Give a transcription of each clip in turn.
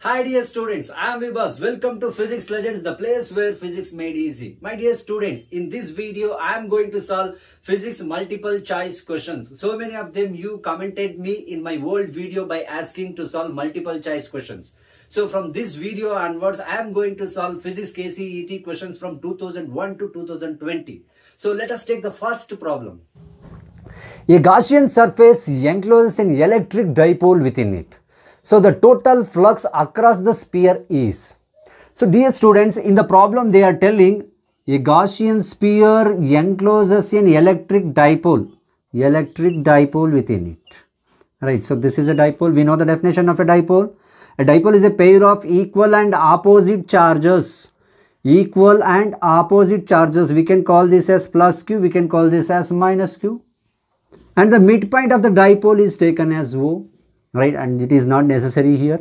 Hi dear students, I am Vibhas. Welcome to Physics Legends, the place where physics made easy. My dear students, in this video, I am going to solve physics multiple choice questions. So many of them you commented me in my old video by asking to solve multiple choice questions. So from this video onwards, I am going to solve physics KCET questions from 2001 to 2020. So let us take the first problem. A Gaussian surface encloses an electric dipole within it. So the total flux across the sphere is. So dear students, in the problem they are telling a Gaussian sphere encloses an electric dipole, electric dipole within it. Right, so this is a dipole. We know the definition of a dipole. A dipole is a pair of equal and opposite charges. Equal and opposite charges. We can call this as plus Q. We can call this as minus Q. And the midpoint of the dipole is taken as O right and it is not necessary here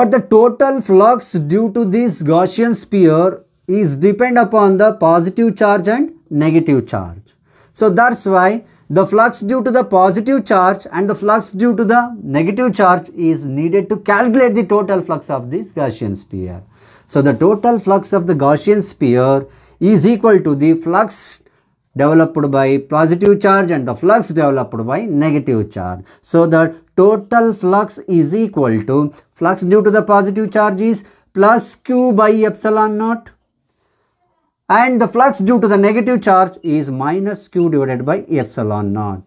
but the total flux due to this Gaussian sphere is depend upon the positive charge and negative charge. So that's why the flux due to the positive charge and the flux due to the negative charge is needed to calculate the total flux of this Gaussian sphere. So the total flux of the Gaussian sphere is equal to the flux developed by positive charge and the flux developed by negative charge. So the total flux is equal to flux due to the positive charge is plus q by epsilon naught and the flux due to the negative charge is minus q divided by epsilon naught.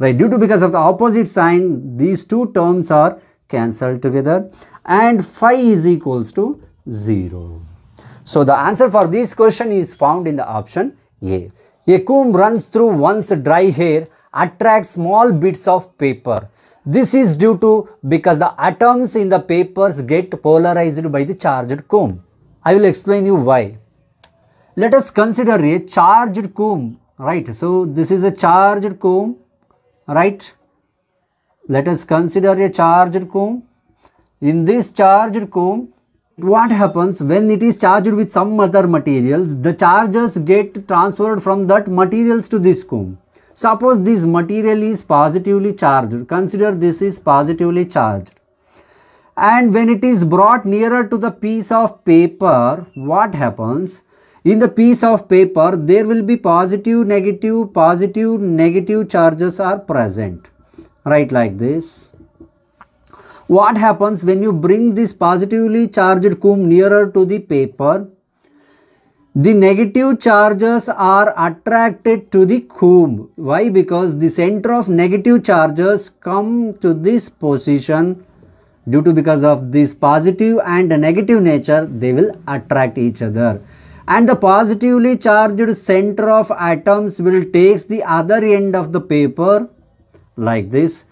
Right, due to because of the opposite sign, these two terms are cancelled together and phi is equals to 0. So, the answer for this question is found in the option A. A comb runs through one's dry hair, attracts small bits of paper. This is due to because the atoms in the papers get polarized by the charged comb. I will explain you why. Let us consider a charged comb, right? So this is a charged comb, right? Let us consider a charged comb. In this charged comb, what happens when it is charged with some other materials, the charges get transferred from that materials to this comb Suppose this material is positively charged. Consider this is positively charged. And when it is brought nearer to the piece of paper, what happens? In the piece of paper, there will be positive, negative, positive, negative charges are present. Right like this what happens when you bring this positively charged comb nearer to the paper the negative charges are attracted to the comb. Why? Because the center of negative charges come to this position due to because of this positive and negative nature they will attract each other and the positively charged center of atoms will takes the other end of the paper like this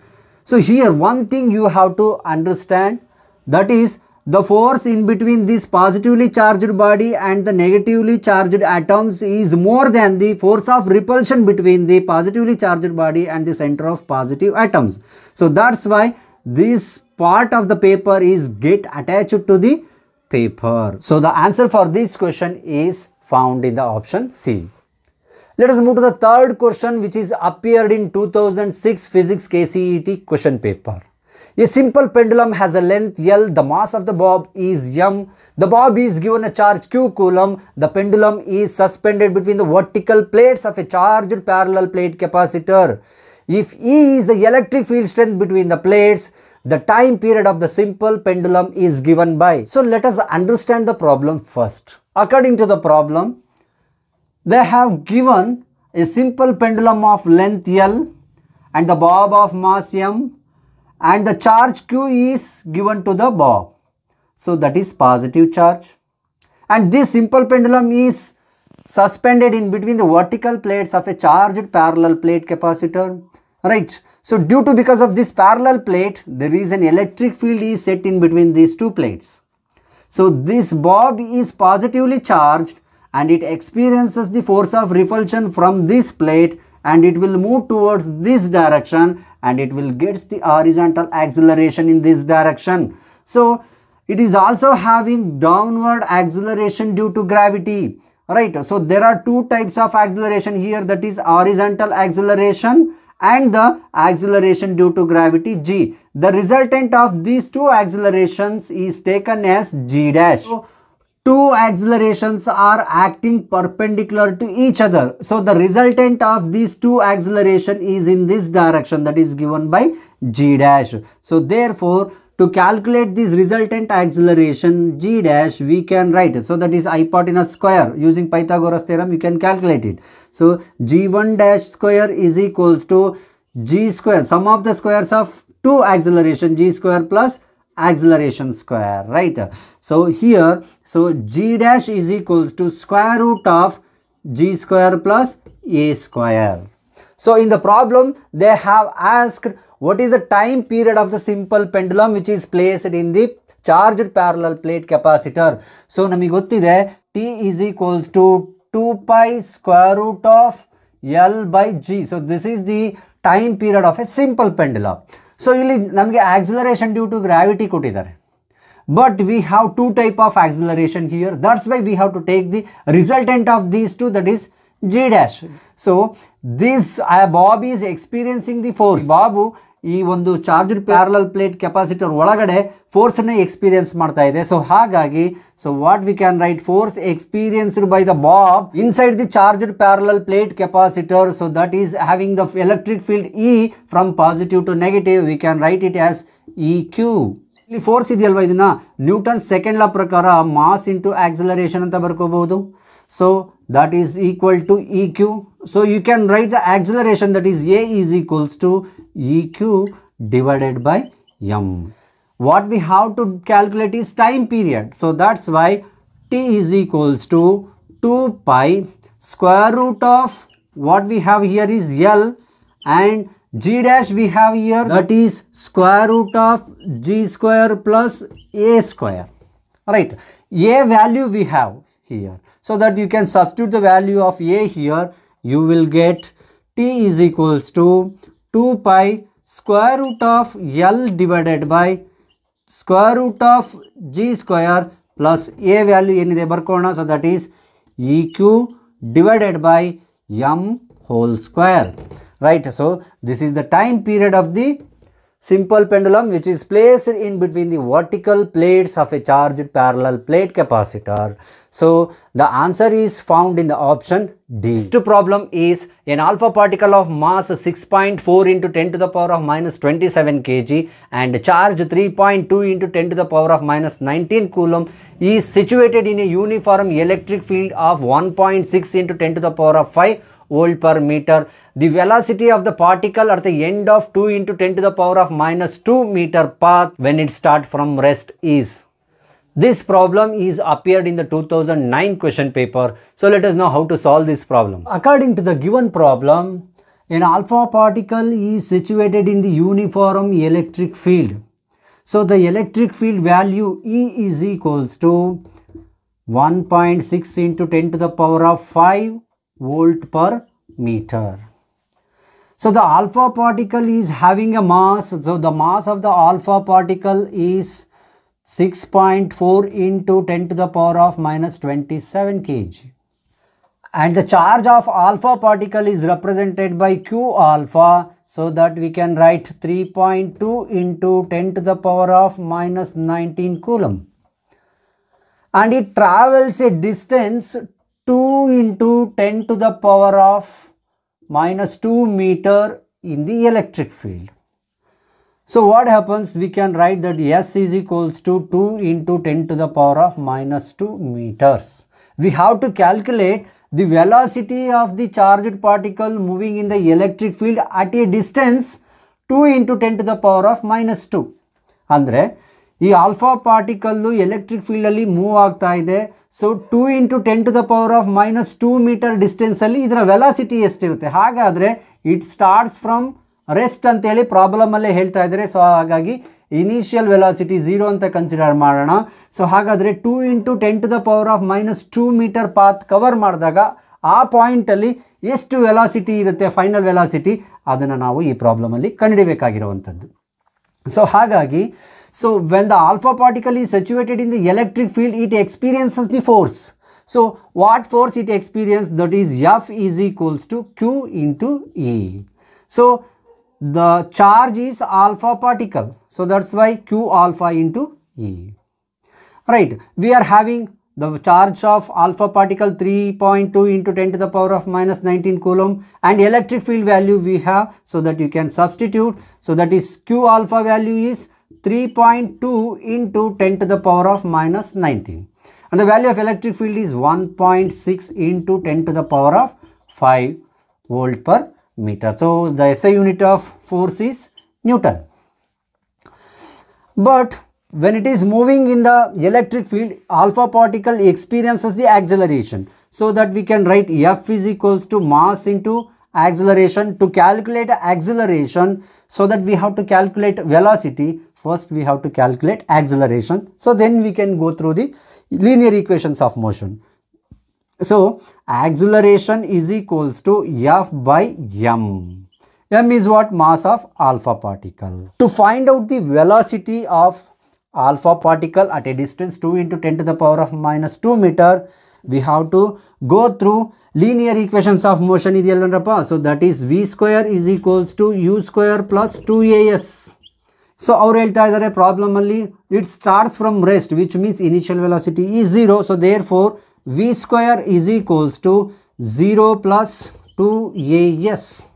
so here one thing you have to understand that is the force in between this positively charged body and the negatively charged atoms is more than the force of repulsion between the positively charged body and the center of positive atoms. So that's why this part of the paper is get attached to the paper. So the answer for this question is found in the option C. Let us move to the third question which is appeared in 2006 physics KCET question paper. A simple pendulum has a length L, the mass of the bob is M, the bob is given a charge Q coulomb, the pendulum is suspended between the vertical plates of a charged parallel plate capacitor. If E is the electric field strength between the plates, the time period of the simple pendulum is given by. So let us understand the problem first. According to the problem, they have given a simple pendulum of length L and the bob of mass M and the charge q is given to the bob. So that is positive charge. And this simple pendulum is suspended in between the vertical plates of a charged parallel plate capacitor. Right. So due to because of this parallel plate, there is an electric field is set in between these two plates. So this bob is positively charged and it experiences the force of repulsion from this plate and it will move towards this direction and it will get the horizontal acceleration in this direction. So it is also having downward acceleration due to gravity right so there are two types of acceleration here that is horizontal acceleration and the acceleration due to gravity g the resultant of these two accelerations is taken as g dash so two accelerations are acting perpendicular to each other. So the resultant of these two acceleration is in this direction that is given by g dash. So therefore, to calculate this resultant acceleration g dash, we can write it. So that is hypotenuse square. Using Pythagoras theorem, you can calculate it. So g1 dash square is equals to g square, sum of the squares of two acceleration g square plus acceleration square right so here so g dash is equals to square root of g square plus a square so in the problem they have asked what is the time period of the simple pendulum which is placed in the charged parallel plate capacitor so namige gottide t is equals to 2 pi square root of l by g so this is the time period of a simple pendulum so ಇಲ್ಲಿ acceleration due to gravity. Gravity ಕೊಟ್ಟಿದ್ದಾರೆ but we have two type of acceleration here that's why we have to take the resultant of these two that is g dash so this uh, bob is experiencing the force babu ಈ ಒಂದು charger parallel plate capacitor ಒಳಗಡೆ ಫೋರ್ಸನ್ನೇ experience ಮಾಡ್ತಾ ಇದೆ so ಹಾಗಾಗಿ so what we can write force experienced by the bob inside the charger parallel plate capacitor so that is having the electric field E from positive to negative we can write it as E Q ಇಲ್ಲಿ force ಇದೆಯಲ್ವ ಇದನ್ನ Newton second law ಪ್ರಕಾರ mass into acceleration ಅಂತ ಬರ್ಕೋಬಹುದು so that is equal to E Q so you can write the acceleration that is a is equals to EQ divided by M. What we have to calculate is time period. So that's why T is equals to 2 pi square root of what we have here is L and G dash we have here that is square root of G square plus A square. Alright, A value we have here. So that you can substitute the value of A here, you will get T is equals to 2 pi square root of L divided by square root of G square plus A value in the so that so that is E Q divided by m whole square. Right. So, this is the time period of the simple pendulum which is placed in between the vertical plates of a charged parallel plate capacitor. So the answer is found in the option D. Next problem is an alpha particle of mass 6.4 into 10 to the power of minus 27 kg and charge 3.2 into 10 to the power of minus 19 coulomb is situated in a uniform electric field of 1.6 into 10 to the power of 5 volt per meter. The velocity of the particle at the end of 2 into 10 to the power of minus 2 meter path when it start from rest is this problem is appeared in the 2009 question paper. So let us know how to solve this problem. According to the given problem, an alpha particle is situated in the uniform electric field. So the electric field value E is equals to 1.6 into 10 to the power of 5 volt per meter. So the alpha particle is having a mass. So the mass of the alpha particle is 6.4 into 10 to the power of minus 27 kg. And the charge of alpha particle is represented by Q alpha so that we can write 3.2 into 10 to the power of minus 19 coulomb. And it travels a distance 2 into 10 to the power of minus 2 meter in the electric field. So what happens we can write that S is equals to 2 into 10 to the power of minus 2 meters. We have to calculate the velocity of the charged particle moving in the electric field at a distance 2 into 10 to the power of minus 2. particle ಈ electric field electric move move So 2 into 10 to the power of minus 2 meter distance ali idra velocity velocity ಎಷ್ಟಿರುತ್ತೆ adre, it starts from rest ಅಂತೇಳಿ ಪ್ರಾಬ್ಲಮಲ್ಲೇ ಹೇಳ್ತಾ ಇದ್ದಾರೆ so ಹಾಗಾಗಿ initial velocity zero ಅಂತ consider ಮಾಡೋಣ so ಹಾಗಾದರೆ two into ten to the power of minus two metre path cover ಮಾಡಿದಾಗ ಆ ಪಾಯಿಂಟಲ್ಲಿ ಎಷ್ಟು ವೆಲಾಸಿಟಿ ಇರುತ್ತೆ ಫೈನಲ್ ವೆಲಾಸಿಟಿ ಅದನ್ನು ನಾವು ಈ ಪ್ರಾಬ್ಲಮಲ್ಲಿ ಕಂಡುಹಿಡಬೇಕಾಗಿರುವಂಥದ್ದು ಸೊ ಹಾಗಾಗಿ so when the alpha particle is situated in the electric field it experiences the force so what force it experience that is F is equals to Q into E so the charge is alpha particle. So that's why Q alpha into E. Right. We are having the charge of alpha particle 3.2 into 10 to the power of minus 19 coulomb and electric field value we have so that you can substitute. So that is Q alpha value is 3.2 into 10 to the power of minus 19 and the value of electric field is 1.6 into 10 to the power of 5 volt per meter. So, the SI unit of force is Newton. But when it is moving in the electric field, alpha particle experiences the acceleration. So that we can write F is equals to mass into acceleration. To calculate acceleration, so that we have to calculate velocity, first we have to calculate acceleration. So then we can go through the linear equations of motion. So, acceleration is equals to F by m. m is what mass of alpha particle. To find out the velocity of alpha particle at a distance 2 into 10 to the power of minus 2 meter, we have to go through linear equations of motion So that is V square is equals to U square plus 2AS. So our ಹೇಳ್ತಾ problem ಪ್ರಾಬ್ಲಮಲ್ಲಿ it starts from rest, which means initial velocity is zero. So therefore v square is equals to 0 plus 2as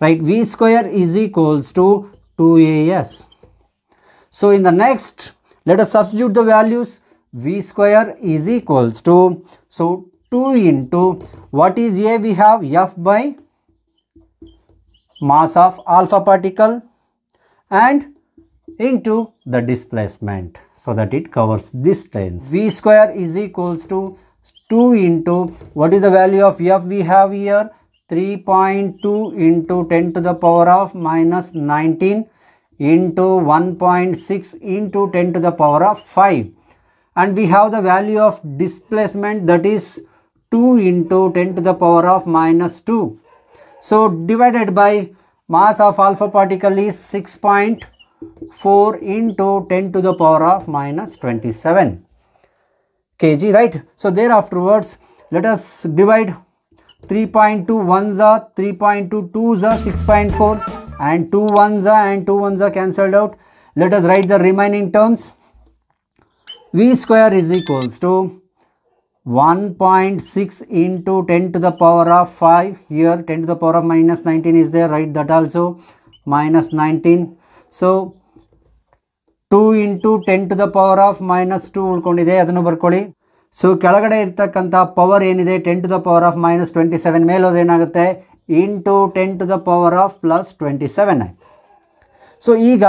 right v square is equals to 2as so in the next let us substitute the values v square is equals to so 2 into what is a we have f by mass of alpha particle and into the displacement so that it covers this length v square is equals to 2 into what is the value of f we have here 3.2 into 10 to the power of minus 19 into 1.6 into 10 to the power of 5 and we have the value of displacement that is 2 into 10 to the power of minus 2 so divided by mass of alpha particle is 6.4 into 10 to the power of minus 27 kg right so there afterwards let us divide 3.2 ones are 3.2 twos are 6.4 and 2 ones are and 2 ones are cancelled out let us write the remaining terms v square is equals to 1.6 into 10 to the power of 5 here 10 to the power of minus 19 is there write that also minus 19 so two into ten to the power of minus two ಉಳ್ಕೊಂಡಿದೆ ಅದನ್ನು ಬರ್ಕೊಳ್ಳಿ so ಕೆಳಗಡೆ ಇರ್ತಕ್ಕಂಥ power ಏನಿದೆ ten to the power of minus twenty seven ಏನಾಗುತ್ತೆ into ten to the power of plus twenty seven so ಈಗ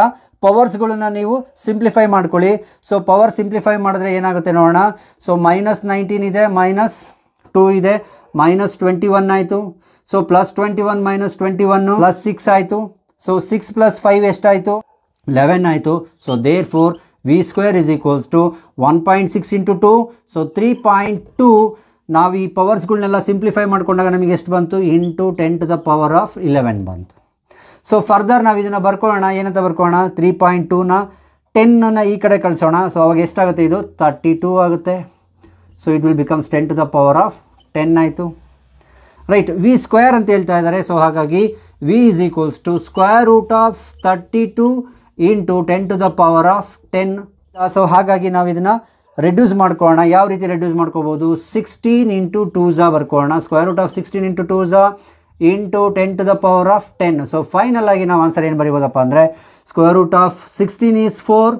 ಪವರ್ಸ್ಗಳನ್ನು ನೀವು ಸಿಂಪ್ಲಿಫೈ ಮಾಡ್ಕೊಳ್ಳಿ ಸೊ ಪವರ್ ಸಿಂಪ್ಲಿಫೈ ಮಾಡಿದ್ರೆ ಏನಾಗುತ್ತೆ ನೋಡೋಣ ಸೊ ಮೈನಸ್ ನೈನ್ಟೀನ್ ಇದೆ ಮೈನಸ್ ಟೂ ಇದೆ ಮೈನಸ್ ಟ್ವೆಂಟಿ ಒನ್ ಆಯಿತು so plus twenty one minus twenty one plus six ಆಯಿತು ಸೊ ಸಿಕ್ಸ್ ಪ್ಲಸ್ ಫೈವ್ ಎಷ್ಟಾಯಿತು ಲೆವೆನ್ ಆಯಿತು so therefore V square is equals to one point six into two so three point two ನಾವು ಈ ಪವರ್ಸ್ಗಳನ್ನೆಲ್ಲ simplify ಮಾಡಿಕೊಂಡಾಗ ನಮಗೆ ಎಷ್ಟು ಬಂತು into ten to the power of eleven ಬಂತು ಸೊ ಫರ್ದರ್ ನಾವು ಇದನ್ನು ಬರ್ಕೊಳ್ಳೋಣ ಏನಂತ ಬರ್ಕೊಳ್ಳೋಣ ತ್ರೀ ಪಾಯಿಂಟ್ ಟೂನ ಟೆನ್ನನ್ನು ಈ ಕಡೆ ಕಳಿಸೋಣ ಸೊ ಅವಾಗ ಎಷ್ಟಾಗುತ್ತೆ ಇದು ತರ್ಟಿ ಟೂ ಆಗುತ್ತೆ so it will becomes ten to the power of ten ಆಯಿತು ರೈಟ್ ವಿ ಸ್ಕ್ವೇರ್ ಅಂತ ಹೇಳ್ತಾ ಇದ್ದಾರೆ ಸೊ ಹಾಗಾಗಿ V is equals to square root of thirty two into ten to the power of ten so ಹಾಗಾಗಿ ನಾವು ಇದನ್ನು reduce ಮಾಡ್ಕೊಳ್ಳೋಣ ಯಾವ ರೀತಿ ರೆಡ್ಯೂಸ್ ಮಾಡ್ಕೋಬೋದು ಸಿಕ್ಸ್ಟೀನ್ ಇಂಟು ಟೂ ಝಾ ಬರ್ಕೊಳ್ಳೋಣ square root of sixteen into two ಝ into ten to the power of ten so final ಆಗಿ ನಾವು ಆನ್ಸರ್ ಏನು ಬರಿಬೋದಪ್ಪ ಅಂದರೆ square root of sixteen is four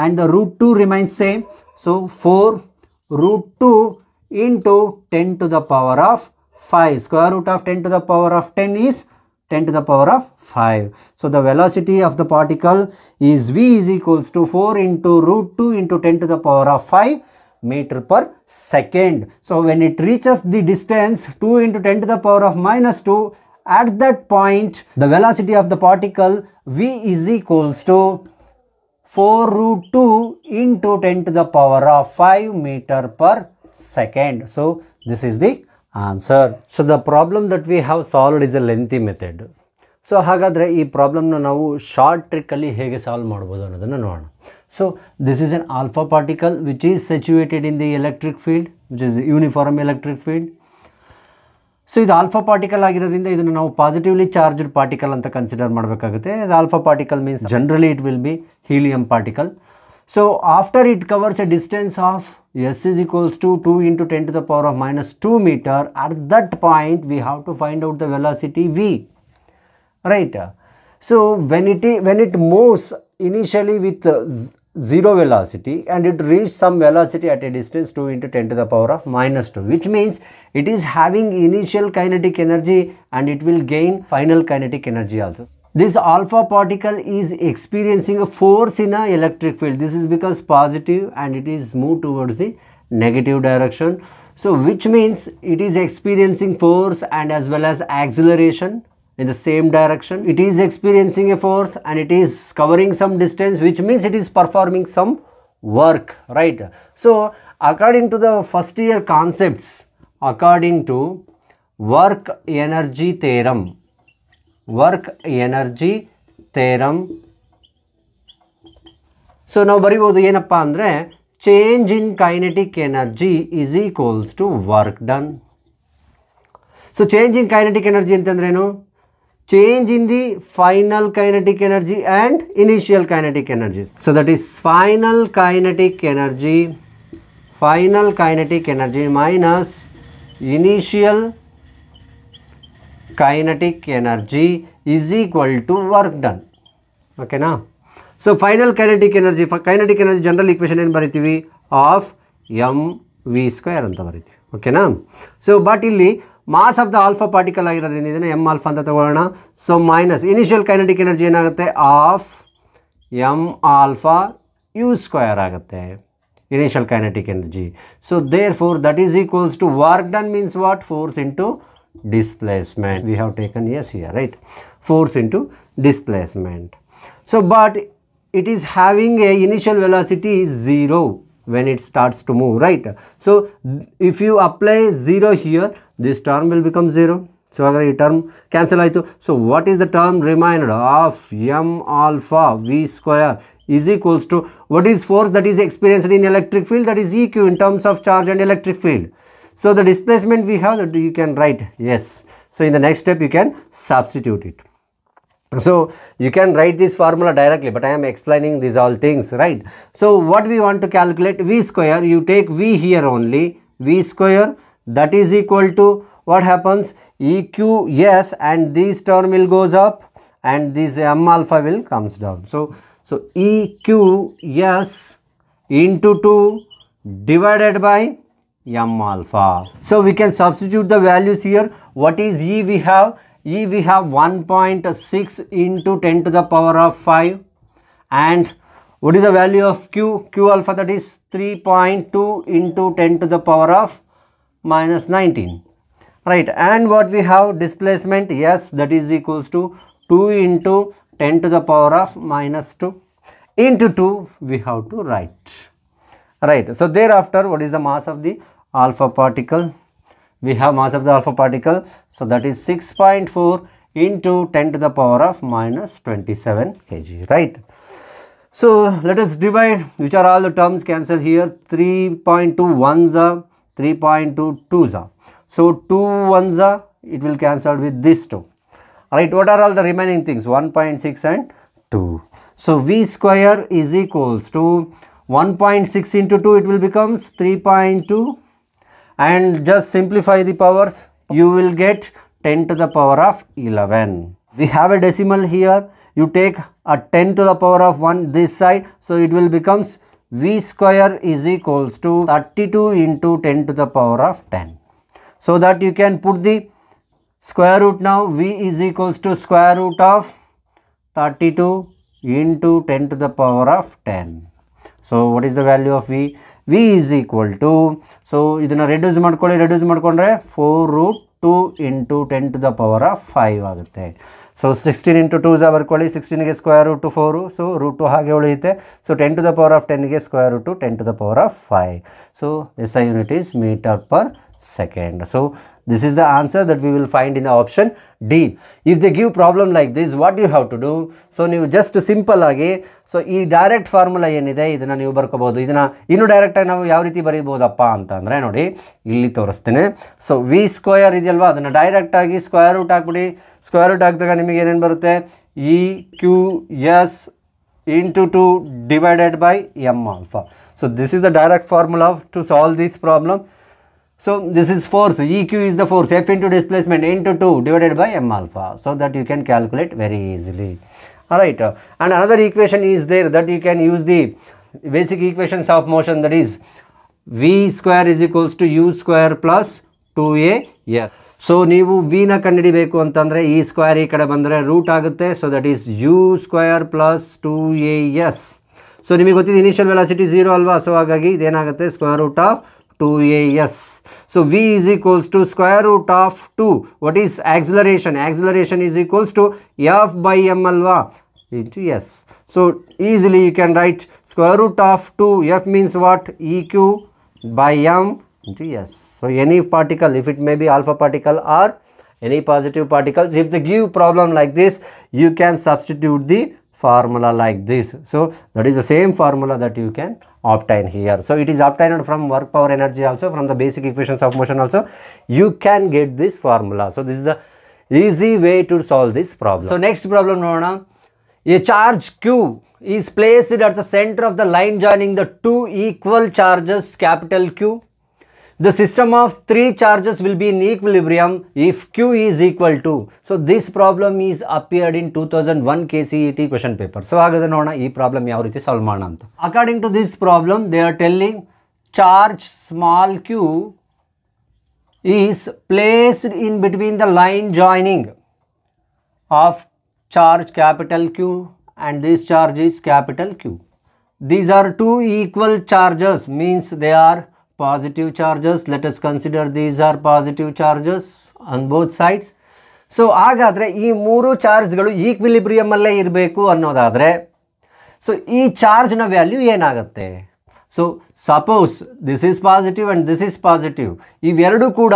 and the root two remains same so four root two into ten to the power of five square root of ten to the power of ten is 10 to the power of 5. So the velocity of the particle is v is equals to 4 into root 2 into 10 to the power of 5 meter per second. So when it reaches the distance 2 into 10 to the power of minus 2 at that point the velocity of the particle v is equals to 4 root 2 into 10 to the power of 5 meter per second. So this is the answer so the problem that we have solved is a lengthy method so ಹಾಗಾದರೆ ಈ ಪ್ರಾಬ್ಲಮ್ನ ನಾವು short ಟ್ರಿಕ್ಕಲ್ಲಿ ಹೇಗೆ solve ಮಾಡ್ಬೋದು ಅನ್ನೋದನ್ನು ನೋಡೋಣ so this is an alpha particle which is situated in the electric field which is uniform electric field so ಇದು alpha particle ಆಗಿರೋದ್ರಿಂದ ಇದನ್ನು ನಾವು ಪಾಸಿಟಿವ್ಲಿ ಚಾರ್ಜ್ಡ್ ಪಾರ್ಟಿಕಲ್ ಅಂತ ಕನ್ಸಿಡರ್ ಮಾಡಬೇಕಾಗುತ್ತೆ alpha particle means generally it will be helium particle So after it covers a distance of s is equals to 2 into 10 to the power of minus 2 meter, at that point we have to find out the velocity v, right? So when it, when it moves initially with 0 velocity and it reaches some velocity at a distance 2 into 10 to the power of minus 2 which means it is having initial kinetic energy and it will gain final kinetic energy also this alpha particle is experiencing a force in a electric field. This is because positive and it is moved towards the negative direction. So which means it is experiencing force and as well as acceleration in the same direction. It is experiencing a force and it is covering some distance which means it is performing some work, right? So according to the first year concepts, according to work energy theorem, work energy theorem so ನಾವು ಬರಿಬೋದು ಏನಪ್ಪ ಅಂದರೆ change in kinetic energy is equals to work done so change in kinetic energy ಏನು change in the final kinetic energy and initial kinetic energy so that is final kinetic energy final kinetic energy minus initial kinetic energy is equal to work done ಓಕೆನಾ so final kinetic energy ಫ kinetic energy general equation ಏನು ಬರಿತೀವಿ half M V square ಅಂತ ಬರಿತೀವಿ ಓಕೆನಾ so but ಇಲ್ಲಿ mass of the alpha particle ಆಗಿರೋದ್ರಿಂದ ಇದನ್ನು ಎಮ್ ಆಲ್ಫಾ ಅಂತ ತಗೊಳ್ಳೋಣ so minus initial kinetic energy ಏನಾಗುತ್ತೆ half M alpha U square ಆಗುತ್ತೆ initial kinetic energy so therefore that is equals to work done means what force into displacement. We have taken S here, right? Force into displacement. So, but it is having a initial velocity is 0 when it starts to move, right? So, if you apply 0 here, this term will become 0. So, agar ye term cancel aitu. So, what is the term remainder of m alpha v square is equals to what is force that is experienced in electric field that is eq in terms of charge and electric field. So the displacement we have you can write yes. So in the next step you can substitute it. So you can write this formula directly but I am explaining these all things right. So what we want to calculate V square you take V here only V square that is equal to what happens EQ yes and this term will goes up and this m alpha will comes down. So, so EQ yes into 2 divided by m alpha. So we can substitute the values here. What is E we have? E we have 1.6 into 10 to the power of 5 and what is the value of Q? Q alpha that is 3.2 into 10 to the power of minus 19 right and what we have displacement yes that is equals to 2 into 10 to the power of minus 2 into 2 we have to write right so thereafter what is the mass of the alpha particle we have mass of the alpha particle so that is 6.4 into 10 to the power of minus 27 kg right so let us divide which are all the terms cancel here 3.2 ones are 3.2 twos are so 2 ones are it will cancel with this 2 right what are all the remaining things 1.6 and 2 so v square is equals to 1.6 into 2 it will becomes 3.2 and just simplify the powers you will get 10 to the power of 11 we have a decimal here you take a 10 to the power of 1 this side so it will becomes v square is equals to 32 into 10 to the power of 10 so that you can put the square root now v is equals to square root of 32 into 10 to the power of 10 so what is the value of v V is equal to so ಇದನ್ನು reduce ಮಾಡ್ಕೊಳ್ಳಿ reduce ಮಾಡಿಕೊಂಡ್ರೆ four root two into ten to the power of five ಆಗುತ್ತೆ so sixteen into two ಝಾ ಬರ್ಕೊಳ್ಳಿ ಸಿಕ್ಸ್ಟೀನ್ಗೆ square to four so two ಹಾಗೆ ಉಳಿಯುತ್ತೆ so ten to the power of ಟೆನ್ಗೆ square root ten to the power of five so S I unit is metre per second so this is the answer that V will find in the option D if the give problem like this what you you to to so ನೀವು just simple so ಈ direct formula ಏನಿದೆ ಇದನ್ನು ನೀವು ಬರ್ಕೋಬೋದು ಇದನ್ನು ಇನ್ನೂ ಡೈರೆಕ್ಟಾಗಿ ನಾವು ಯಾವ ರೀತಿ ಬರೀಬೋದಪ್ಪ ಅಂತಂದರೆ ನೋಡಿ ಇಲ್ಲಿ ತೋರಿಸ್ತೀನಿ ಸೊ ವಿ ಸ್ಕ್ವಯರ್ ಇದೆಯಲ್ವಾ ಅದನ್ನು ಡೈರೆಕ್ಟಾಗಿ ಸ್ಕ್ವಯರ್ ರೂಟ್ ಹಾಕ್ಬಿಡಿ ಸ್ಕ್ವಯರ್ ರೂಟ್ ಹಾಕಿದಾಗ ನಿಮಗೆ ಏನೇನು ಬರುತ್ತೆ E Q S into two divided by M alpha so this is the direct formula to solve these problem So this is force, EQ is the force, F into displacement into 2 divided by M alpha. So that you can calculate very easily. Alright, and another equation is there that you can use the basic equations of motion that is V square is equals to U square plus 2A. Yes. So ನೀವು v ಕಂಡುಹಿಡಿಬೇಕು ಅಂತಂದರೆ ಈ E square ಕಡೆ ಬಂದರೆ root ಆಗುತ್ತೆ so that is U square plus 2A, A So, so initial velocity 0, velocity zero ಅಲ್ವಾ so ಹಾಗಾಗಿ ಇದೇನಾಗುತ್ತೆ square root of 2as. So v is equals to square root of 2. What is acceleration? Acceleration is equals to f by m alva into s. So easily you can write square root of 2 f means what? eq by m into s. So any particle if it may be alpha particle or any positive particles if they give problem like this you can substitute the formula like this. So that is the same formula that you can obtain here. So it is obtained from work power energy also from the basic equations of motion also. You can get this formula. So this is the easy way to solve this problem. So next problem Nona, a charge Q is placed at the center of the line joining the two equal charges capital Q the system of three charges will be in equilibrium if Q is equal to. So this problem is appeared in 2001 KCET question paper. So ಹಾಗಾದ್ರೆ This problem problem ಯಾವ ರೀತಿ solve ಮಾಡೋಣ ಅಂತ According to this problem, they are telling charge small Q is placed in between the line joining of charge capital Q and this charge is capital Q. These are two equal charges means they are positive charges let us consider these are positive charges on both sides so ಹಾಗಾದರೆ ಈ ಮೂರು ಚಾರ್ಜ್ಗಳು ಅಲ್ಲೇ ಇರಬೇಕು ಅನ್ನೋದಾದರೆ so ಈ ಚಾರ್ಜ್ನ value ಏನಾಗುತ್ತೆ so suppose this is positive and this is positive ಇವೆರಡೂ ಕೂಡ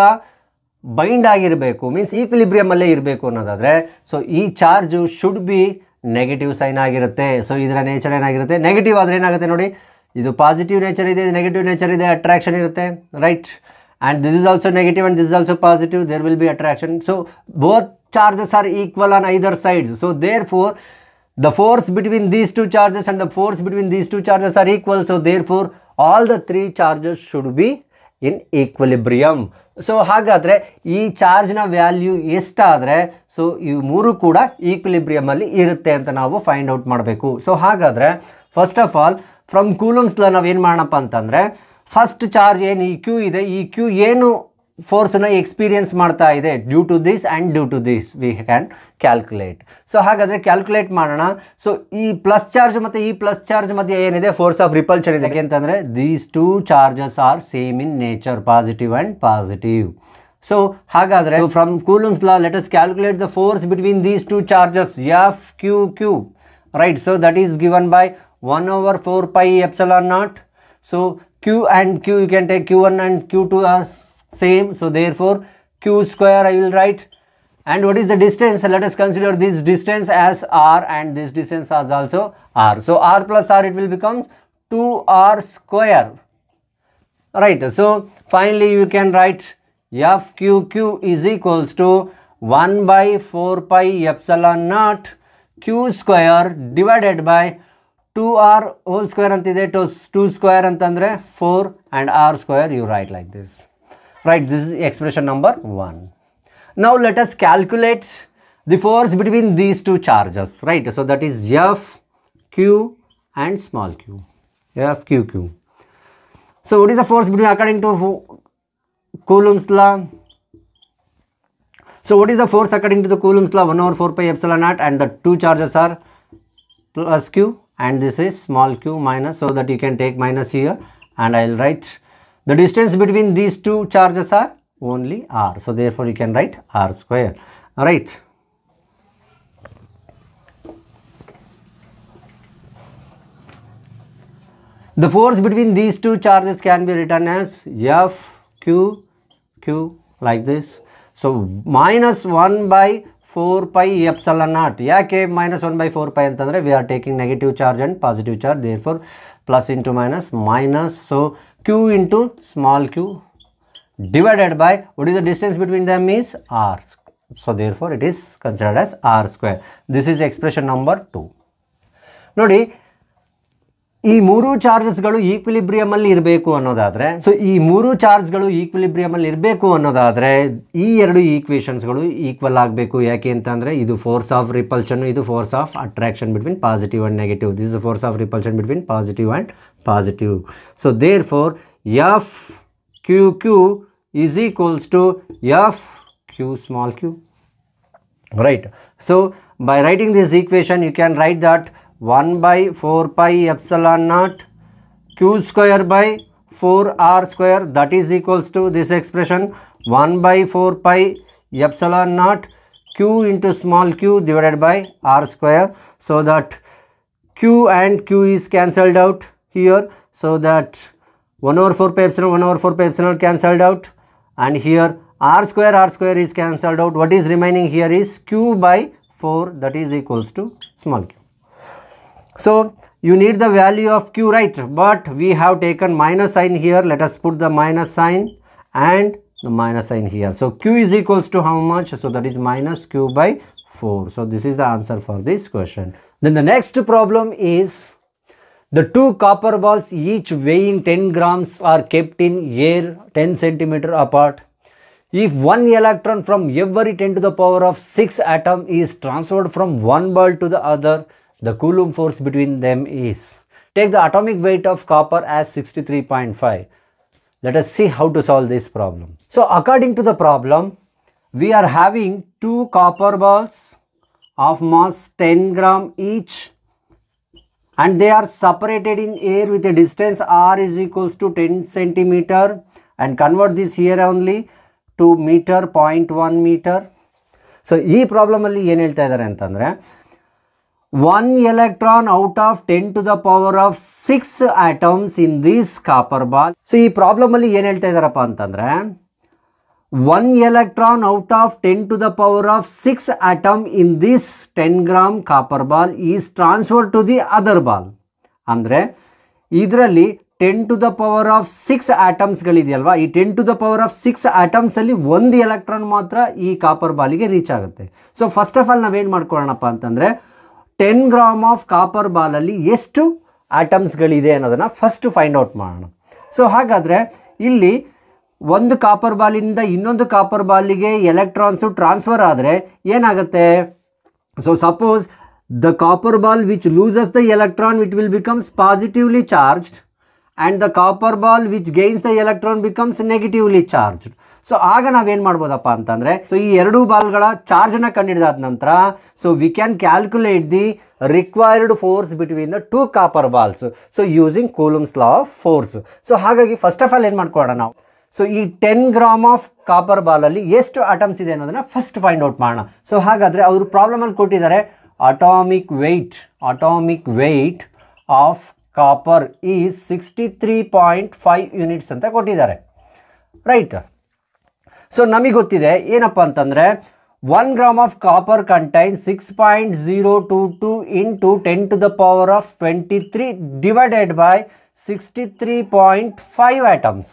ಬೈಂಡ್ ಆಗಿರಬೇಕು ಮೀನ್ಸ್ ಈಕ್ವಿಲಿಬ್ರಿಯಮಲ್ಲೇ ಇರಬೇಕು ಅನ್ನೋದಾದರೆ ಸೊ ಈ charge should be negative sign ಆಗಿರುತ್ತೆ ಸೊ ಇದರ ನೇಚರ್ ಏನಾಗಿರುತ್ತೆ ನೆಗೆಟಿವ್ ಆದರೆ ಏನಾಗುತ್ತೆ ನೋಡಿ ಇದು ಪಾಸಿಟಿವ್ ನೇಚರ್ ಇದೆ ಇದು ನೆಗೆಟಿವ್ ನೇಚರ್ ಇದೆ ಅಟ್ರಾಕ್ಷನ್ ಇರುತ್ತೆ right and this is also negative and this is also positive there will be attraction so both charges are equal on either sides so therefore the force between these two charges and the force between these two charges are equal so therefore all the three charges should be in equilibrium so ಹಾಗಾದರೆ ಈ ಚಾರ್ಜ್ನ value ಎಷ್ಟಾದರೆ so ಈ ಮೂರು ಕೂಡ ಈಕ್ವಲಿಬ್ರಿಯಮಲ್ಲಿ ಇರುತ್ತೆ ಅಂತ ನಾವು find out ಮಾಡಬೇಕು ಸೊ ಹಾಗಾದರೆ ಫಸ್ಟ್ ಆಫ್ ಆಲ್ ಫ್ರಮ್ ಕೂಲಮ್ಸ್ಲ ನಾವೇನು ನಾವು ಏನು ಮಾಡೋಣಪ್ಪ ಅಂತಂದರೆ ಫಸ್ಟ್ ಚಾರ್ಜ್ ಏನು ಈ ಕ್ಯೂ ಇದೆ ಈ ಕ್ಯೂ ಏನು ಫೋರ್ಸನ್ನ ಎಕ್ಸ್ಪೀರಿಯನ್ಸ್ ಮಾಡ್ತಾ ಇದೆ due to this and due to this we can calculate so ಹಾಗಾದರೆ ಕ್ಯಾಲ್ಕುಲೇಟ್ ಮಾಡೋಣ ಸೊ ಈ ಪ್ಲಸ್ ಚಾರ್ಜ್ ಮತ್ತು ಈ ಪ್ಲಸ್ ಚಾರ್ಜ್ ಮಧ್ಯೆ ಏನಿದೆ ಫೋರ್ಸ್ ಆಫ್ ರಿಪಲ್ಷನ್ ಇದೆ ಯಾಕೆಂತಂದರೆ these two charges are same in nature positive and positive so ಹಾಗಾದರೆ from Coulomb's law let calculate the force between these two charges F Q Q right so that is given by 1 over 4 pi epsilon naught. So Q and Q you can take Q1 and Q2 are same. So therefore Q square I will write. And what is the distance? Let us consider this distance as R and this distance as also R. So R plus R it will become 2R square. Right. So finally you can write FQQ is equals to 1 by 4 pi epsilon naught Q square divided by 2r whole square antide 2 square antandre 4 and r square you write like this right this is expression number 1 now let us calculate the force between these two charges right so that is f q and small q f q q so what is the force between according to coulomb's law so what is the force according to the coulomb's law 1 over 4 pi epsilon naught and the two charges are plus q and this is small q minus so that you can take minus here and I'll write the distance between these two charges are only r. So therefore you can write r square. All right. The force between these two charges can be written as F Q Q like this. So minus 1 by four pi epsilon naught ಯಾಕೆ minus one by four pi ಅಂತಂದರೆ we are taking negative charge and positive charge therefore plus into minus minus so Q into small Q divided by what is the distance between them is r so therefore it is considered as r square this is expression number 2 nodi ಈ ಮೂರು charges ಗಳು equilibrium ಅಲ್ಲಿ ಇರಬೇಕು ಅನ್ನೋದಾದ್ರೆ so ಈ ಮೂರು charge ಗಳು equilibrium ಅಲ್ಲಿ ಇರಬೇಕು ಅನ್ನೋದಾದ್ರೆ ಈ ಎರಡು ಈಕ್ವೇಷನ್ಸ್ ಗಳು ಈಕ್ವಲ್ ಆಗಬೇಕು ಯಾಕೆ ಅಂತಂದ್ರೆ ಇದು ಫೋರ್ಸ್ ಆಫ್ ರಿಪಲ್ಸನ್ ಇದು force of attraction between positive and negative this is the force of repulsion between positive and positive so therefore f qq = f q small q right so by writing this equation you can write that 1 by 4 pi epsilon naught q square by 4 r square that is equals to this expression 1 by 4 pi epsilon naught q into small q divided by r square so that q and q is cancelled out here so that 1 over 4 pi epsilon 1 over 4 pi epsilon cancelled out and here r square r square is cancelled out what is remaining here is q by 4 that is equals to small q. So you need the value of Q, right? But we have taken minus sign here. Let us put the minus sign and the minus sign here. So Q is equals to how much? So that is minus Q by 4. So this is the answer for this question. Then the next problem is the two copper balls each weighing 10 grams are kept in air 10 centimeter apart. If one electron from every 10 to the power of 6 atom is transferred from one ball to the other, the Coulomb force between them is. Take the atomic weight of copper as 63.5. Let us see how to solve this problem. So according to the problem, we are having two copper balls of mass 10 gram each and they are separated in air with a distance r is equals to 10 centimeter and convert this here only to meter 0.1 meter. So, ಈ problem only. One electron out of 10 to the power of 6 atoms in this copper ball so ಈ ಅಲ್ಲಿ ಏನು ಹೇಳ್ತಾ ಇದಾರಪ್ಪ ಅಂತಂದ್ರೆ one electron out of ten to the power of six atom in this ten gram copper ball is transfer to the other ball ಅಂದ್ರೆ ಇದರಲ್ಲಿ ten to the power of six ಆಟಮ್ಸ್ಗಳಿದೆಯಲ್ವಾ ಈ ten to the power of six ಅಲ್ಲಿ ಒಂದು electron ಮಾತ್ರ ಈ copper ಬಾಲಿಗೆ reach ಆಗುತ್ತೆ ಸೊ ಫಸ್ಟ್ ಆಫ್ ಆಲ್ ನಾವೇನು ಮಾಡ್ಕೊಳ್ಳೋಣಪ್ಪ ಅಂತಂದ್ರೆ ಟೆನ್ ಗ್ರಾಮ್ ಆಫ್ ಕಾಪರ್ ಬಾಲಲ್ಲಿ ಎಷ್ಟು ಆಟಮ್ಸ್ಗಳಿದೆ ಅನ್ನೋದನ್ನು ಫಸ್ಟ್ ಫೈಂಡ್ ಔಟ್ ಮಾಡೋಣ ಸೊ ಹಾಗಾದರೆ ಇಲ್ಲಿ ಒಂದು ಕಾಪರ್ ಬಾಲಿಂದ ಇನ್ನೊಂದು ಕಾಪರ್ ಬಾಲಿಗೆ ಎಲೆಕ್ಟ್ರಾನ್ಸು ಟ್ರಾನ್ಸ್ಫರ್ ಆದರೆ ಏನಾಗುತ್ತೆ so suppose the copper ball which loses the electron it will becomes positively charged and the copper ball which gains the electron becomes negatively charged so ಆಗ ನಾವೇನು ಮಾಡ್ಬೋದಪ್ಪ ಅಂತಂದರೆ so ಈ ಎರಡು ಬಾಲ್ಗಳ ಚಾರ್ಜನ್ನು ಹಿಡಿದಾದ ನಂತರ so we can calculate the required force between the two copper balls so using Coulomb's law of force so ಹಾಗಾಗಿ first of all ಏನು ಮಾಡ್ಕೊಡೋಣ ನಾವು ಸೊ ಈ ಟೆನ್ ಗ್ರಾಮ್ ಆಫ್ ಕಾಪರ್ ಬಾಲಲ್ಲಿ ಎಷ್ಟು ಆಟಮ್ಸ್ ಇದೆ ಅನ್ನೋದನ್ನು ಫಸ್ಟ್ ಫೈಂಡ್ ಔಟ್ ಮಾಡೋಣ ಸೊ ಹಾಗಾದರೆ ಅವರು ಪ್ರಾಬ್ಲಮಲ್ಲಿ ಕೊಟ್ಟಿದ್ದಾರೆ atomic weight atomic weight of copper is sixty three point five units ಅಂತ ಕೊಟ್ಟಿದ್ದಾರೆ ರೈಟ್ ಸೊ ನಮಗೆ ಗೊತ್ತಿದೆ ಏನಪ್ಪ ಅಂತಂದರೆ one gram of copper contain six point zero two two into ten to the power of twenty three divided by sixty three point five atoms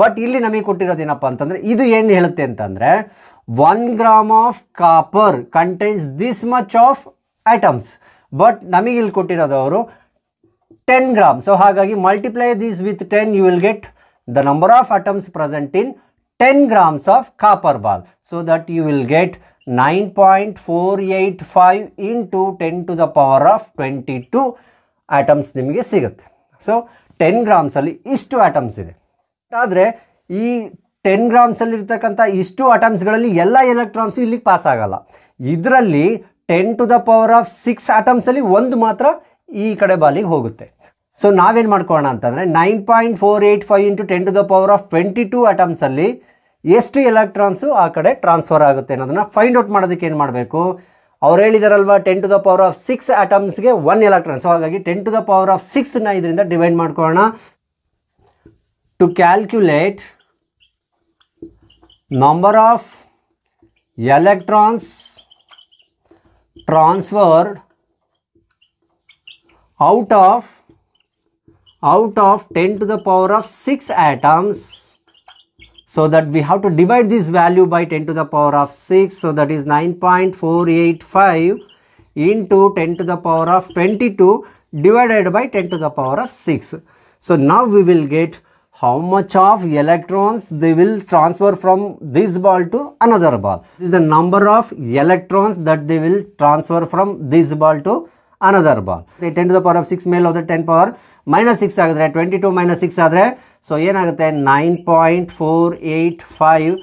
but ಇಲ್ಲಿ ನಮಗೆ ಕೊಟ್ಟಿರೋದೇನಪ್ಪ ಅಂತಂದರೆ ಇದು ಏನು ಹೇಳುತ್ತೆ ಅಂತಂದರೆ one gram of copper contains this much of atoms but ನಮಗೆ ಇಲ್ಲಿ ಕೊಟ್ಟಿರೋದು ಅವರು ಟೆನ್ ಗ್ರಾಮ್ ಸೊ ಹಾಗಾಗಿ multiply this with ten you will get the number of atoms present in ten grams of copper ball so that you will get nine point four eight five into ten to the power of twenty two atoms ನಿಮಗೆ ಸಿಗುತ್ತೆ so ten ಗ್ರಾಮ್ಸಲ್ಲಿ ಇಷ್ಟು atoms ಇದೆ ಆದರೆ ಈ ten ಗ್ರಾಮ್ಸಲ್ಲಿರ್ತಕ್ಕಂಥ ಇಷ್ಟು ಆಟಮ್ಸ್ಗಳಲ್ಲಿ ಎಲ್ಲ electrons ಇಲ್ಲಿಗೆ pass ಆಗಲ್ಲ ಇದರಲ್ಲಿ ten to the power of six ಆಟಮ್ಸಲ್ಲಿ ಒಂದು ಮಾತ್ರ ಈ ಕಡೆ ಬಾಲಿಗೆ ಹೋಗುತ್ತೆ ಸೊ ನಾವೇನು ಮಾಡ್ಕೊಳ್ಳೋಣ ಅಂತಂದರೆ nine point four eight five into ten to the power of twenty two ಅಟಮ್ಸಲ್ಲಿ ಎಷ್ಟು ಎಲೆಕ್ಟ್ರಾನ್ಸು ಆ ಕಡೆ ಟ್ರಾನ್ಸ್ಫರ್ ಆಗುತ್ತೆ ಅನ್ನೋದನ್ನು ಫೈಂಡ್ ಔಟ್ ಮಾಡೋದಕ್ಕೆ ಏನು ಮಾಡಬೇಕು ಅವ್ರು ಹೇಳಿದಾರಲ್ವ ten to the power of six ಅಟಮ್ಸ್ಗೆ ಒನ್ ಎಲೆಕ್ಟ್ರಾನ್ ಸೊ ಹಾಗಾಗಿ ten to the power of ಸಿಕ್ಸ್ನ ಇದರಿಂದ ಡಿವೈಡ್ ಮಾಡ್ಕೊಳ್ಳೋಣ to calculate number of electrons transfer out of out of 10 to the power of 6 atoms so that we have to divide this value by 10 to the power of 6 so that is 9.485 into 10 to the power of 22 divided by 10 to the power of 6 so now we will get how much of electrons they will transfer from this ball to another ball this is the number of electrons that they will transfer from this ball to another ball ten to the power of six ಮೇಲೆ ಹೋದರೆ ten power minus six ಆಗಿದ್ರೆ twenty two minus six ಆದರೆ so ಏನಾಗುತ್ತೆ nine point four eight five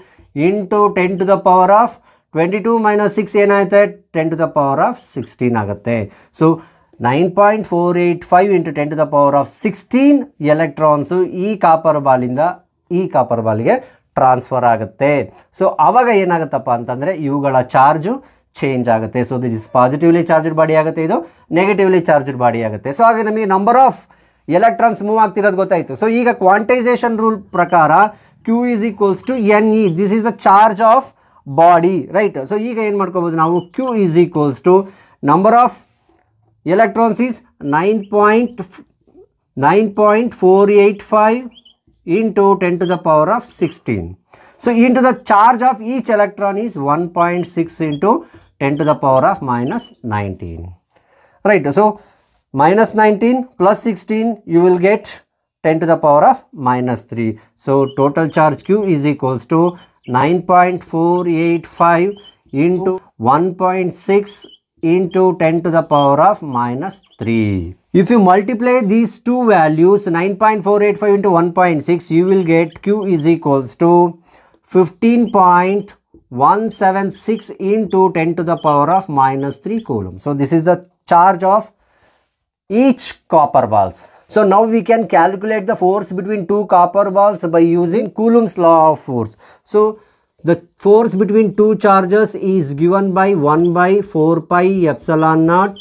into ten to the power of twenty two minus six ಏನಾಗುತ್ತೆ ten to the power of sixteen ಆಗುತ್ತೆ so nine point four eight five into ten to the power of sixteen electrons ಈ copper ಬಾಲಿಂದ ಈ copper ಬಾಲಿಗೆ transfer ಆಗುತ್ತೆ so ಅವಾಗ ಏನಾಗುತ್ತಪ್ಪ ಅಂತಂದರೆ ಇವುಗಳ ಚಾರ್ಜು ચેન્જ આગે દેસો this is positively charged body આગે આવે તો નેગેટીવલી ચાર્જ્ડ બોડી આવે છે સો આગે નમે નંબર ઓફ ઇલેક્ટ્રોન્સ મૂવ આવતીર อด ગોતાયિત્ટો સો ઈગા ક્વોન્ટાઈઝેશન રૂલ પ્રકરા Q is equal to N E this is the charge of body right so ઈગા એન માડકોબોદુ now Q is equal to number of electrons is 9.9485 * 10 ^ 16 so E into the charge of each electron is 1.6 * 10 to the power of minus 19. Right. So, minus 19 plus 16 you will get 10 to the power of minus 3. So, total charge Q is equals to 9.485 into 1.6 into 10 to the power of minus 3. If you multiply these two values 9.485 into 1.6 you will get Q is equals to 15. 176 into 10 to the power of minus 3 coulomb. So this is the charge of each copper balls. So now we can calculate the force between two copper balls by using Coulomb's law of force. So the force between two charges is given by 1 by 4 pi epsilon naught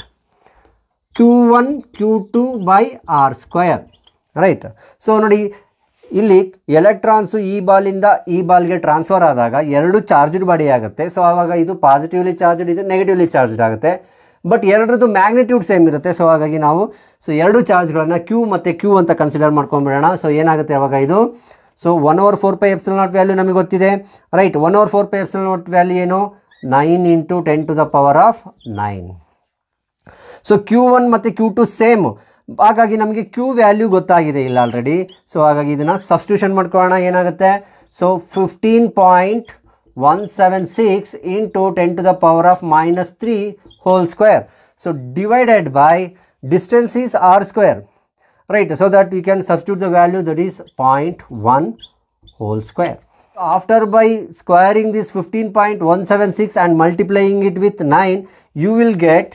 Q1 Q2 by R square. Right. So ನೋಡಿ ಇಲ್ಲಿ electrons ಈ ಬಾಲಿಂದ ಈ ಬಾಲ್ಗೆ transfer ಆದಾಗ ಎರಡು charged body ಆಗುತ್ತೆ so ಆವಾಗ ಇದು positively charged ಇದು ನೆಗೆಟಿವ್ಲಿ ಚಾರ್ಜ್ಡ್ ಆಗುತ್ತೆ ಬಟ್ ಎರಡರದ್ದು ಮ್ಯಾಗ್ನಿಟ್ಯೂಡ್ ಸೇಮ್ ಇರುತ್ತೆ ಸೊ ಹಾಗಾಗಿ ನಾವು ಸೊ ಎರಡು ಚಾರ್ಜ್ಗಳನ್ನು ಕ್ಯೂ ಮತ್ತು ಕ್ಯೂ ಅಂತ ಕನ್ಸಿಡರ್ ಮಾಡ್ಕೊಂಡ್ಬಿಡೋಣ ಸೊ ಏನಾಗುತ್ತೆ ಅವಾಗ ಇದು so one over four pi epsilon naught value ನಮಗೆ ಗೊತ್ತಿದೆ right one over four pi epsilon naught value ಏನು nine into ten to the power of nine so Q one ಮತ್ತು ಕ್ಯೂ ಟು ಸೇಮ್ ಆಗಾಗಿ ನಮಗೆ Q value ಗೊತ್ತಾಗಿದೆ ಇಲ್ಲ already so ಹಾಗಾಗಿ ಇದನ್ನ ಸಬ್stituಷನ್ ಮಾಡ್ಕೊಳ್ಳೋಣ ಏನಾಗುತ್ತೆ so 15.176 * 10 ^ -3 ^ 2 so divided by distances r ^ 2 right so that you can substitute the value that is 0.1 ^ 2 after by squaring this 15.176 and multiplying it with 9 you will get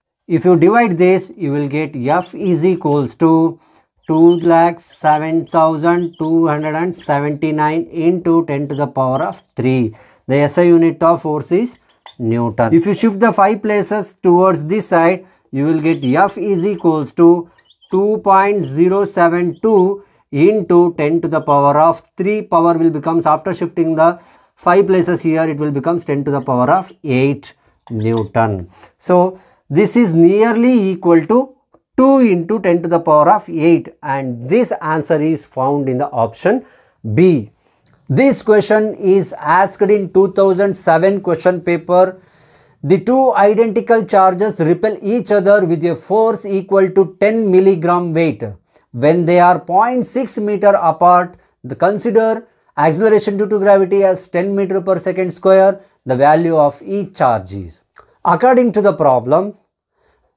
If you divide this, you will get F is equals to 2,07,279 into 10 to the power of 3. The SI unit of force is Newton. If you shift the 5 places towards this side, you will get F is equals to 2.072 into 10 to the power of 3 power will becomes after shifting the 5 places here it will becomes 10 to the power of 8 Newton. So this is nearly equal to 2 into 10 to the power of 8 and this answer is found in the option B. This question is asked in 2007 question paper. The two identical charges repel each other with a force equal to 10 milligram weight. When they are 0.6 meter apart, the consider acceleration due to gravity as 10 meter per second square. The value of each charge is. According to the problem,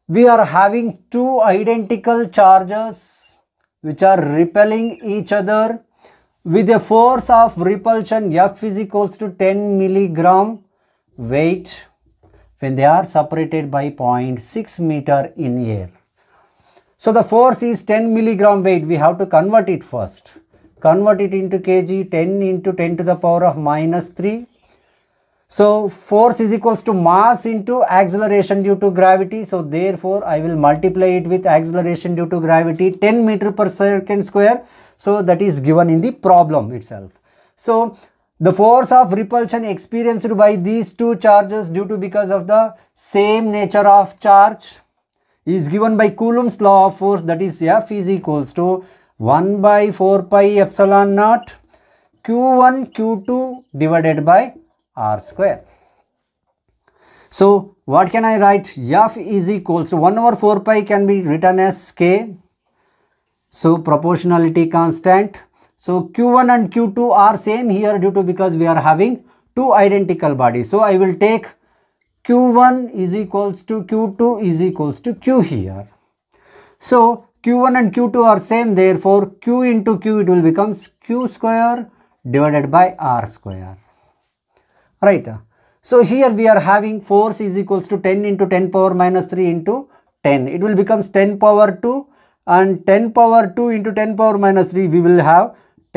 we are having two identical charges which are repelling each other with a force of repulsion F is equals to 10 milligram weight when they are separated by 0.6 meter in air. So the force is 10 milligram weight. We have to convert it first. Convert it into kg 10 into 10 to the power of minus 3 so force is equals to mass into acceleration due to gravity. So therefore I will multiply it with acceleration due to gravity 10 meter per second square. So that is given in the problem itself. So the force of repulsion experienced by these two charges due to because of the same nature of charge is given by Coulomb's law of force that is F is equals to 1 by 4 pi epsilon naught Q1 Q2 divided by r square. So what can I write? F is equal. to 1 over 4 pi can be written as k. So proportionality constant. So Q1 and Q2 are same here due to because we are having two identical bodies. So I will take Q1 is equals to Q2 is equals to Q here. So Q1 and Q2 are same therefore Q into Q it will becomes Q square divided by R square right so here we are having force is equals to 10 into 10 power minus 3 into 10 it will becomes 10 power 2 and 10 power 2 into 10 power minus 3 we will have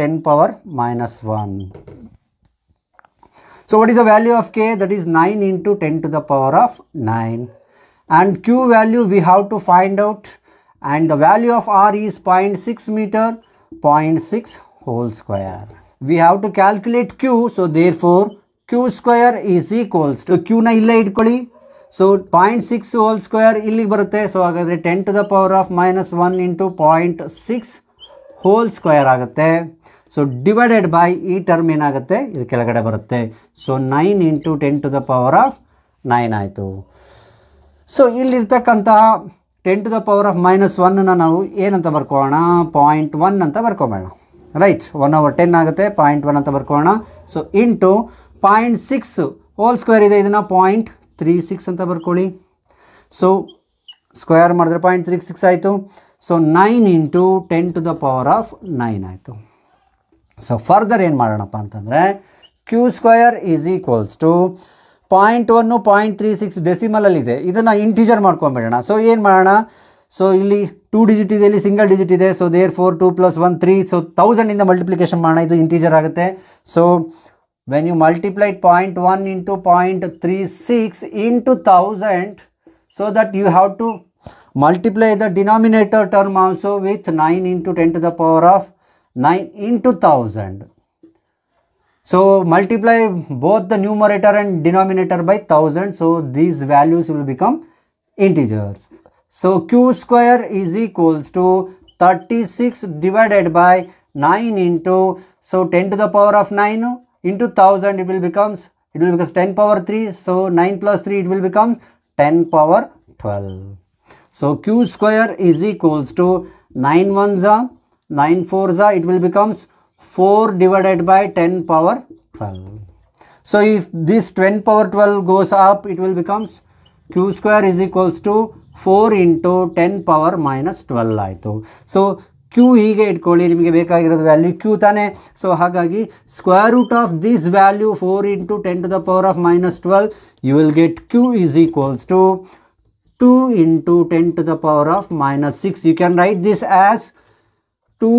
10 power minus 1 so what is the value of k that is 9 into 10 to the power of 9 and q value we have to find out and the value of r is 0.6 meter 0.6 whole square we have to calculate q so therefore Q square is equals to ಕ್ಯೂನ ಇಲ್ಲೇ ಇಟ್ಕೊಳ್ಳಿ so point six whole square ಇಲ್ಲಿಗೆ ಬರುತ್ತೆ so ಹಾಗಾದರೆ ten to the power of minus one into point six whole square ಆಗುತ್ತೆ so divided by ಈ term ಏನಾಗುತ್ತೆ ಇದು ಕೆಳಗಡೆ ಬರುತ್ತೆ so nine into ten to the power of nine ಆಯಿತು ಸೊ ಇಲ್ಲಿರ್ತಕ್ಕಂತಹ ten to the power of minus ಒನ್ನ ನಾವು ಏನಂತ ಬರ್ಕೋಣ ಪಾಯಿಂಟ್ ಒನ್ ಅಂತ ಬರ್ಕೊಬೇಡ ರೈಟ್ ಒನ್ ಅವರ್ ಟೆನ್ ಆಗುತ್ತೆ ಪಾಯಿಂಟ್ ಒನ್ ಅಂತ ಬರ್ಕೋಣ so into point six whole square ಇದೆ ಇದನ್ನು ಪಾಯಿಂಟ್ ತ್ರೀ ಸಿಕ್ಸ್ ಅಂತ ಬರ್ಕೊಳ್ಳಿ ಸೊ ಸ್ಕ್ವೇರ್ ಮಾಡಿದ್ರೆ ಪಾಯಿಂಟ್ ತ್ರೀ ಸಿಕ್ಸ್ ಆಯಿತು so nine into ten to the power of nine ಆಯಿತು ಸೊ ಫರ್ದರ್ ಏನು ಮಾಡೋಣಪ್ಪ ಅಂತಂದರೆ Q square is equals to point ಒನ್ನು ಪಾಯಿಂಟ್ ತ್ರೀ ಸಿಕ್ಸ್ ಡೆಸಿಮಲಲ್ಲಿದೆ ಇದನ್ನು ಇಂಟೀಜರ್ ಮಾಡ್ಕೊಂಬಿಡೋಣ ಸೊ ಏನು ಮಾಡೋಣ ಸೊ ಇಲ್ಲಿ ಟೂ ಡಿಜಿಟ್ ಇದೆ ಇಲ್ಲಿ ಸಿಂಗಲ್ ಡಿಜಿಟ್ ಇದೆ so therefore two plus one three so ತೌಸಂಡಿಂದ ಮಲ್ಟಿಪ್ಲಿಕೇಶನ್ ಮಾಡೋಣ ಇದು ಇಂಟೀಜರ್ ಆಗುತ್ತೆ so When you multiply 0.1 into 0.36 into 1000, so that you have to multiply the denominator term also with 9 into 10 to the power of 9 into 1000. So multiply both the numerator and denominator by 1000. So these values will become integers. So q square is equals to 36 divided by 9 into so 10 to the power of 9 into 1000 it will becomes it will becomes 10 power 3 so 9 plus 3 it will becomes 10 power 12 so q square is equals to 9 1 are 9 4 are it will becomes 4 divided by 10 power 12 so if this 10 power 12 goes up it will becomes q square is equals to 4 into 10 power minus 12 ಆಯಿತು so Q ಹೀಗೆ ಇಟ್ಕೊಳ್ಳಿ ನಿಮಗೆ ಬೇಕಾಗಿರೋದು value Q ತಾನೇ so ಹಾಗಾಗಿ square root of this value four into ten to the power of minus twelve you will get Q is equals to two into ten to the power of minus six you can write this as two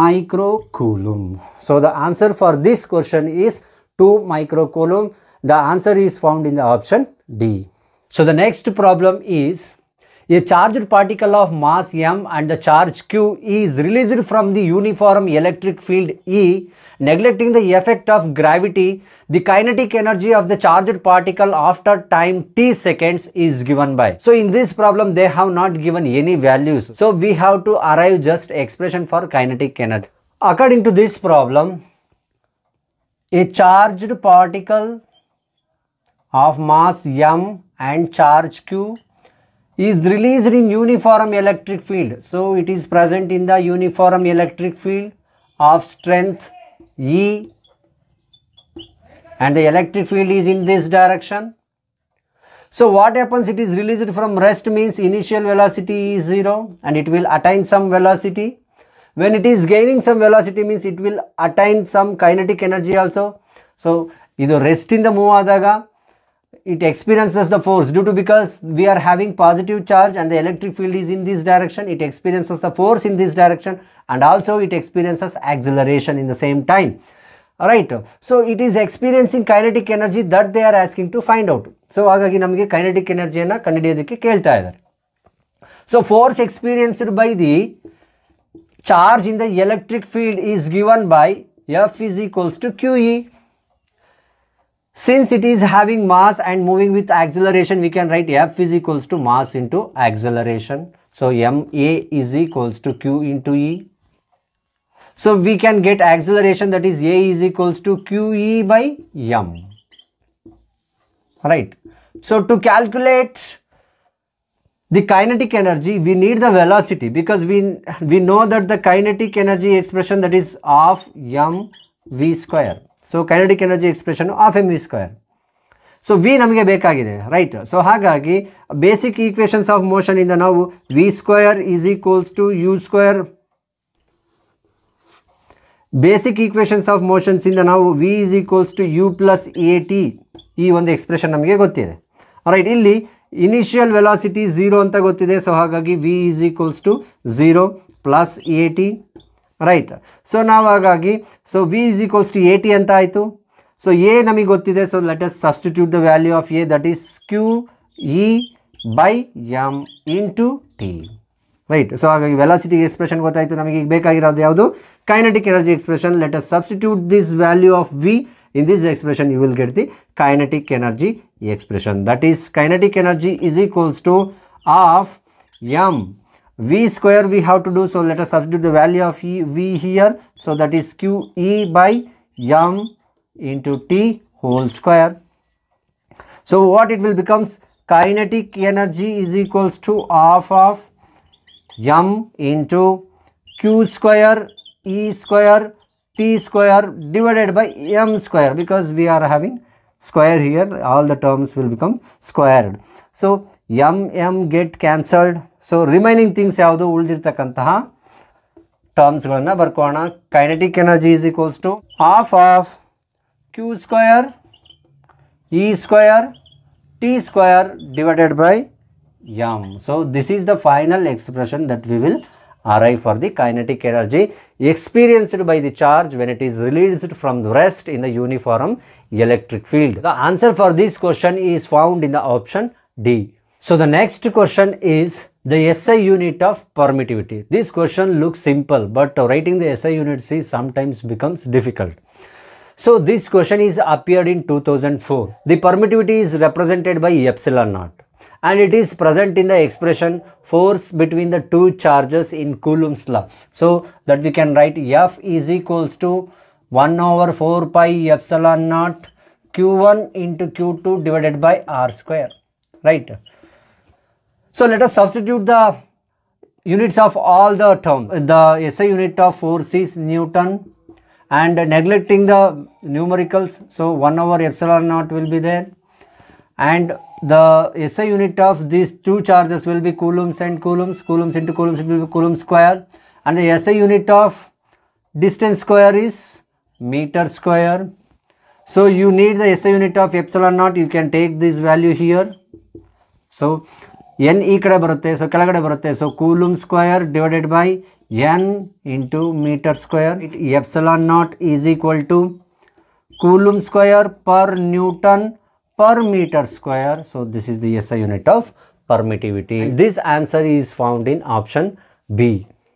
micro coulomb so the answer for this question is two micro coulomb The answer is found in the option D. So the next problem is a charged particle of mass m and the charge q is released from the uniform electric field E, neglecting the effect of gravity. The kinetic energy of the charged particle after time t seconds is given by. So in this problem, they have not given any values. So we have to arrive just expression for kinetic energy. According to this problem, a charged particle of mass m and charge q is released in uniform electric field. So it is present in the uniform electric field of strength E and the electric field is in this direction. So what happens it is released from rest means initial velocity is 0 and it will attain some velocity. When it is gaining some velocity means it will attain some kinetic energy also. So rest in the move ಆದಾಗ it experiences the force due to because we are having positive charge and the electric field is in this direction it experiences the force in this direction and also it experiences acceleration in the same time all right so it is experiencing kinetic energy that they are asking to find out so ಹಾಗಾಗಿ ನಮಗೆ kinetic energy ಎನರ್ಜಿಯನ್ನು ಕಂಡುಹಿಡಿಯೋದಕ್ಕೆ ಕೇಳ್ತಾ ಇದ್ದಾರೆ so force experienced by the charge in the electric field is given by f is equals to qe since it is having mass and moving with acceleration, we can write F is equals to mass into acceleration. So MA is equals to Q into E. So we can get acceleration that is A is equals to QE by M. Right. So to calculate the kinetic energy, we need the velocity because we, we know that the kinetic energy expression that is of M V square. So kinetic energy expression of M V square so V ನಮಗೆ ಬೇಕಾಗಿದೆ right so ಹಾಗಾಗಿ basic equations of ಮೋಷನಿಂದ ನಾವು V square is equals to U square basic equations of motions ಇಂದ ನಾವು V is equals to U plus A T ಈ ಒಂದು expression ನಮಗೆ ಗೊತ್ತಿದೆ ರೈಟ್ ಇಲ್ಲಿ ಇನಿಷಿಯಲ್ ವೆಲಾಸಿಟಿ ಝೀರೋ ಅಂತ ಗೊತ್ತಿದೆ ಸೊ ಹಾಗಾಗಿ V is equals to zero plus A T right so ನಾವು ಹಾಗಾಗಿ so V is equals to A T ಅಂತ ಆಯಿತು ಸೊ ಎ ನಮಗೆ ಗೊತ್ತಿದೆ so let's substitute the value of A that is Q E by M into T right so ಹಾಗಾಗಿ velocity expression ಗೊತ್ತಾಯಿತು ನಮಗೆ ಈಗ ಬೇಕಾಗಿರೋದು ಯಾವುದು kinetic energy expression let's substitute this value of V in this expression you will get the kinetic energy expression that is kinetic energy is equals to of M v square we have to do so let us substitute the value of e, v here so that is q e by m into t whole square so what it will becomes kinetic energy is equals to half of m into q square e square t square divided by m square because we are having square here all the terms will become squared so m m get cancelled so remaining things the yavdu ulidirthakantaha terms na bar kona. kinetic energy is equals to half of q square e square t square divided by m so this is the final expression that we will Ri for the kinetic energy experienced by the charge when it is released from rest in the uniform electric field. The answer for this question is found in the option D. So the next question is the SI unit of permittivity. This question looks simple but writing the SI units sometimes becomes difficult. So this question is appeared in 2004. The permittivity is represented by epsilon naught and it is present in the expression force between the two charges in Coulomb's law. So that we can write F is equals to 1 over 4 pi epsilon naught Q1 into Q2 divided by R square, right? So let us substitute the units of all the terms. The SI unit of force is Newton and neglecting the numericals. So 1 over epsilon naught will be there and the SI unit of these two charges will be coulombs and coulombs, coulombs into coulombs will be coulomb square and the SI unit of distance square is meter square. So you need the SI unit of epsilon naught you can take this value here. So n ಈ ಕಡೆ So so ಕೆಳಗಡೆ ಬರುತ್ತೆ So coulomb square divided by N into meter square. Epsilon naught is equal to coulomb square per newton. per meter square. So this is the SI unit of permittivity. This answer is found in option B.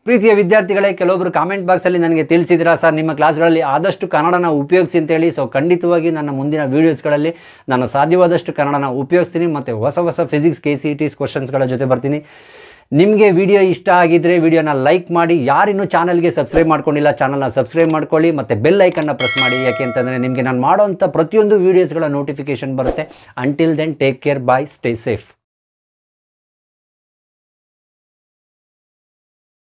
ಪ್ರೀತಿಯ ವಿದ್ಯಾರ್ಥಿಗಳೇ ಕೆಲವೊಬ್ಬರು comment ಬಾಕ್ಸಲ್ಲಿ ನನಗೆ ತಿಳಿಸಿದಿರಾ sir ನಿಮ್ಮ ಕ್ಲಾಸ್ಗಳಲ್ಲಿ ಆದಷ್ಟು ಕನ್ನಡನ ಉಪಯೋಗಿಸಿ ಅಂತೇಳಿ ಸೊ ಖಂಡಿತವಾಗಿ ನನ್ನ ಮುಂದಿನ ವೀಡಿಯೋಸ್ಗಳಲ್ಲಿ ನಾನು ಸಾಧ್ಯವಾದಷ್ಟು ಕನ್ನಡನ ಉಪಯೋಗಿಸ್ತೀನಿ ಮತ್ತು ಹೊಸ ಹೊಸ ಫಿಸಿಕ್ಸ್ ಕೆ ಸಿ ಟಿ ಕ್ವಶನ್ಸ್ಗಳ ಜೊತೆ ಬರ್ತೀನಿ ನಿಮಗೆ ವಿಡಿಯೋ ಇಷ್ಟ ಆಗಿದ್ದರೆ ವಿಡಿಯೋನ ಲೈಕ್ ಮಾಡಿ ಯಾರಿನ್ನೂ ಚಾನಲ್ಗೆ ಸಬ್ಸ್ಕ್ರೈಬ್ ಮಾಡ್ಕೊಂಡಿಲ್ಲ ಚಾನಲ್ನ ಸಬ್ಸ್ಕ್ರೈಬ್ ಮಾಡ್ಕೊಳ್ಳಿ ಮತ್ತು ಬೆಲ್ ಐಕನ್ನ ಪ್ರೆಸ್ ಮಾಡಿ ಯಾಕೆ ಅಂತಂದರೆ ನಿಮಗೆ ನಾನು ಮಾಡೋವಂಥ ಪ್ರತಿಯೊಂದು ವೀಡಿಯೋಸ್ಗಳ ನೋಟಿಫಿಕೇಷನ್ ಬರುತ್ತೆ until then take care bye stay safe